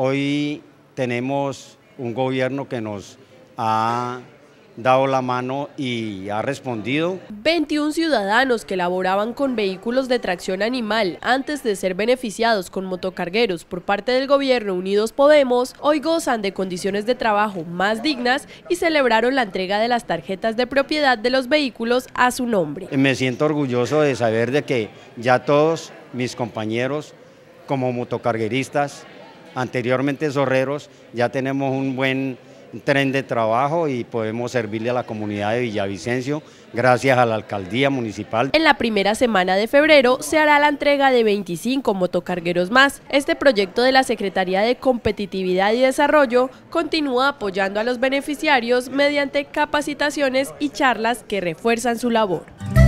Hoy tenemos un gobierno que nos ha dado la mano y ha respondido. 21 ciudadanos que laboraban con vehículos de tracción animal antes de ser beneficiados con motocargueros por parte del gobierno Unidos Podemos, hoy gozan de condiciones de trabajo más dignas y celebraron la entrega de las tarjetas de propiedad de los vehículos a su nombre. Me siento orgulloso de saber de que ya todos mis compañeros como motocargueristas anteriormente zorreros, ya tenemos un buen tren de trabajo y podemos servirle a la comunidad de Villavicencio gracias a la alcaldía municipal. En la primera semana de febrero se hará la entrega de 25 motocargueros más. Este proyecto de la Secretaría de Competitividad y Desarrollo continúa apoyando a los beneficiarios mediante capacitaciones y charlas que refuerzan su labor.